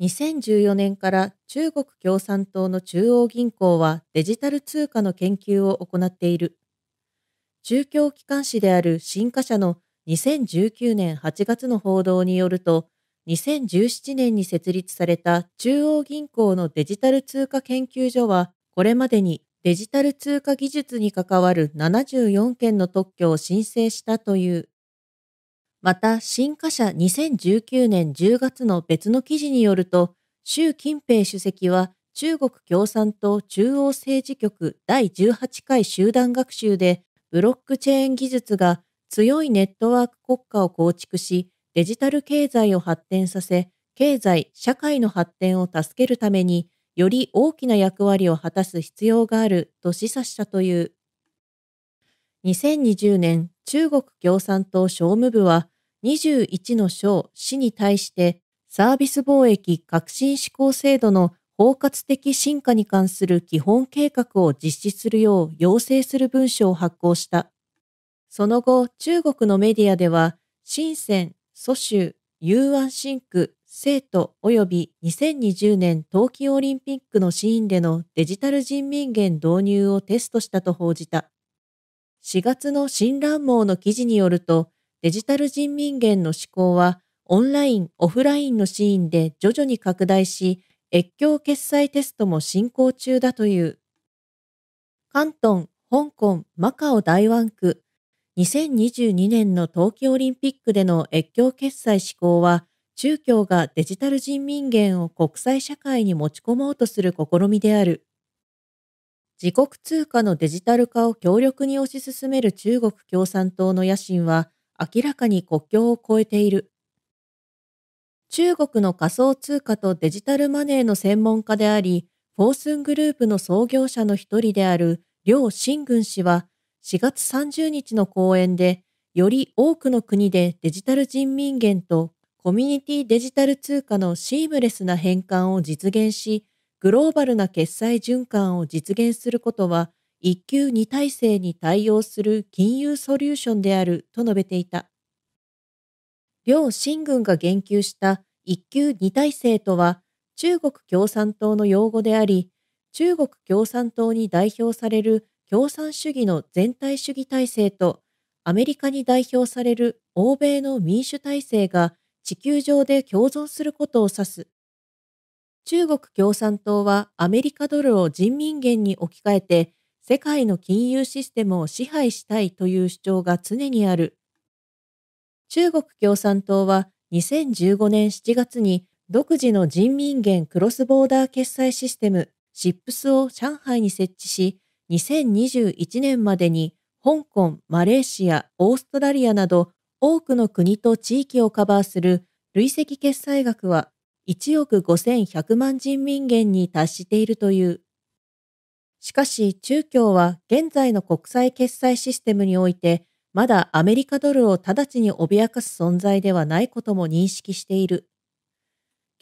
2014年から中国共産党の中央銀行はデジタル通貨の研究を行っている。中共機関紙である新華社の2019年8月の報道によると、2017年に設立された中央銀行のデジタル通貨研究所は、これまでにデジタル通貨技術に関わる74件の特許を申請したという。また、新華社2019年10月の別の記事によると、習近平主席は中国共産党中央政治局第18回集団学習で、ブロックチェーン技術が強いネットワーク国家を構築し、デジタル経済を発展させ、経済、社会の発展を助けるために、より大きな役割を果たす必要があると示唆したという。2020年、中国共産党商務部は、21の省・市に対してサービス貿易革新施行制度の包括的進化に関する基本計画を実施するよう要請する文書を発行した。その後、中国のメディアでは、深圳、蘇州、雄安新区、生徒及び2020年冬季オリンピックのシーンでのデジタル人民元導入をテストしたと報じた。4月の新乱網の記事によると、デジタル人民元の施行はオンライン、オフラインのシーンで徐々に拡大し、越境決済テストも進行中だという。関東、香港、マカオ大湾区、2022年の冬季オリンピックでの越境決済施行は、中共がデジタル人民元を国際社会に持ち込もうとする試みである。自国通貨のデジタル化を強力に推し進める中国共産党の野心は、明らかに国境を越えている。中国の仮想通貨とデジタルマネーの専門家であり、フォースングループの創業者の一人である梁新軍氏は4月30日の講演で、より多くの国でデジタル人民元とコミュニティデジタル通貨のシームレスな変換を実現し、グローバルな決済循環を実現することは一級二体制に対応する金融ソリューションであると述べていた。両新軍が言及した一級二体制とは中国共産党の用語であり、中国共産党に代表される共産主義の全体主義体制とアメリカに代表される欧米の民主体制が地球上で共存することを指す。中国共産党はアメリカドルを人民元に置き換えて世界の金融システムを支配したいという主張が常にある。中国共産党は2015年7月に独自の人民元クロスボーダー決済システム SIPS を上海に設置し、2021年までに香港、マレーシア、オーストラリアなど多くの国と地域をカバーする累積決済額は1億5100万人民元に達しているという。しかし中共は現在の国際決済システムにおいてまだアメリカドルを直ちに脅かす存在ではないことも認識している。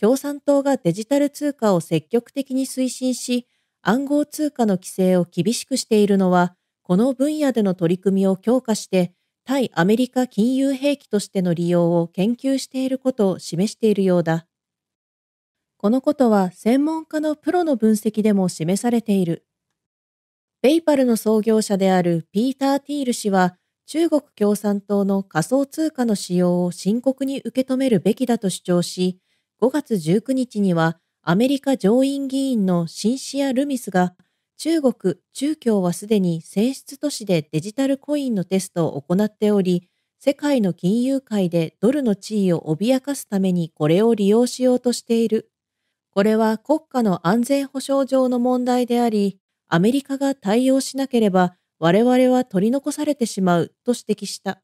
共産党がデジタル通貨を積極的に推進し、暗号通貨の規制を厳しくしているのは、この分野での取り組みを強化して、対アメリカ金融兵器としての利用を研究していることを示しているようだ。このことは専門家のプロの分析でも示されている。ペイパルの創業者であるピーター・ティール氏は、中国共産党の仮想通貨の使用を深刻に受け止めるべきだと主張し、5月19日にはアメリカ上院議員のシンシア・ルミスが、中国、中共はすでに選出都市でデジタルコインのテストを行っており、世界の金融界でドルの地位を脅かすためにこれを利用しようとしている。これは国家の安全保障上の問題であり、アメリカが対応しなければ我々は取り残されてしまうと指摘した。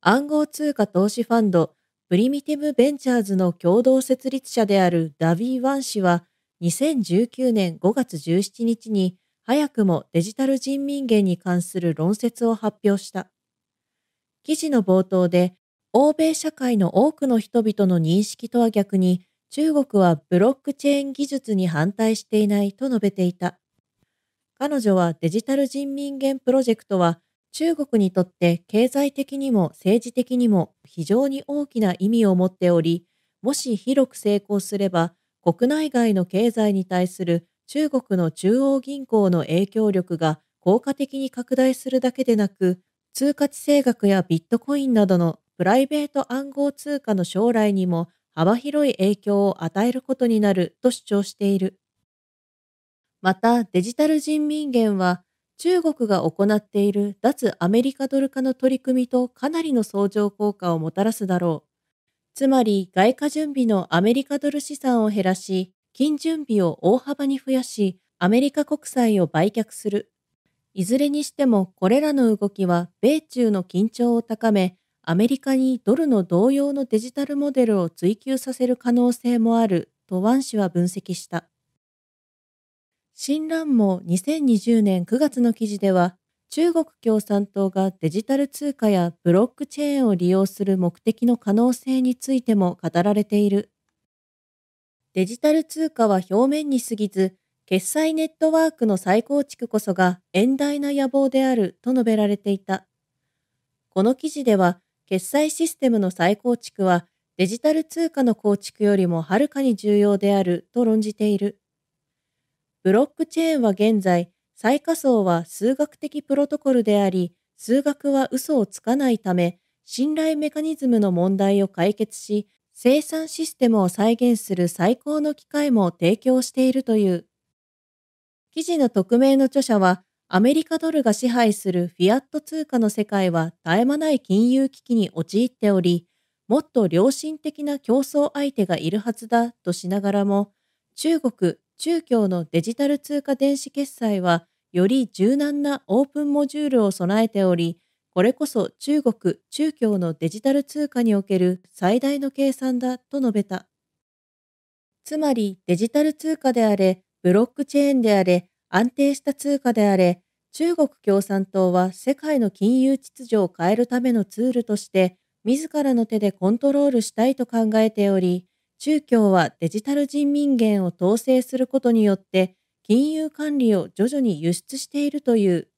暗号通貨投資ファンドプリミティブ・ベンチャーズの共同設立者であるダビー・ワン氏は2019年5月17日に早くもデジタル人民元に関する論説を発表した。記事の冒頭で欧米社会の多くの人々の認識とは逆に中国はブロックチェーン技術に反対していないと述べていた。彼女はデジタル人民元プロジェクトは中国にとって経済的にも政治的にも非常に大きな意味を持っており、もし広く成功すれば国内外の経済に対する中国の中央銀行の影響力が効果的に拡大するだけでなく、通貨地政学やビットコインなどのプライベート暗号通貨の将来にも幅広い影響を与えることになると主張している。またデジタル人民元は中国が行っている脱アメリカドル化の取り組みとかなりの相乗効果をもたらすだろう。つまり外貨準備のアメリカドル資産を減らし、金準備を大幅に増やし、アメリカ国債を売却する。いずれにしてもこれらの動きは米中の緊張を高め、アメリカにドルの同様のデジタルモデルを追求させる可能性もあるとワン氏は分析した。新蘭も2020年9月の記事では、中国共産党がデジタル通貨やブロックチェーンを利用する目的の可能性についても語られている。デジタル通貨は表面に過ぎず、決済ネットワークの再構築こそが遠大な野望であると述べられていた。この記事では、決済システムの再構築はデジタル通貨の構築よりもはるかに重要であると論じている。ブロックチェーンは現在、最下層は数学的プロトコルであり、数学は嘘をつかないため、信頼メカニズムの問題を解決し、生産システムを再現する最高の機会も提供しているという。記事の匿名の著者は、アメリカドルが支配するフィアット通貨の世界は絶え間ない金融危機に陥っており、もっと良心的な競争相手がいるはずだとしながらも、中国、中共のデジタル通貨電子決済は、より柔軟なオープンモジュールを備えており、これこそ中国、中共のデジタル通貨における最大の計算だと述べた。つまりデジタル通貨であれ、ブロックチェーンであれ、安定した通貨であれ、中国共産党は世界の金融秩序を変えるためのツールとして、自らの手でコントロールしたいと考えており、中共はデジタル人民元を統制することによって、金融管理を徐々に輸出しているという。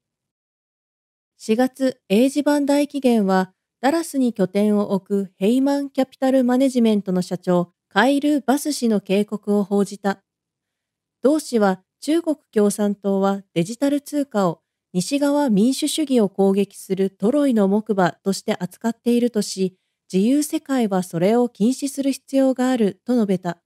4月、英字版大紀元は、ダラスに拠点を置くヘイマンキャピタルマネジメントの社長、カイル・バス氏の警告を報じた。同氏は中国共産党はデジタル通貨を西側民主主義を攻撃するトロイの木馬として扱っているとし、自由世界はそれを禁止する必要があると述べた。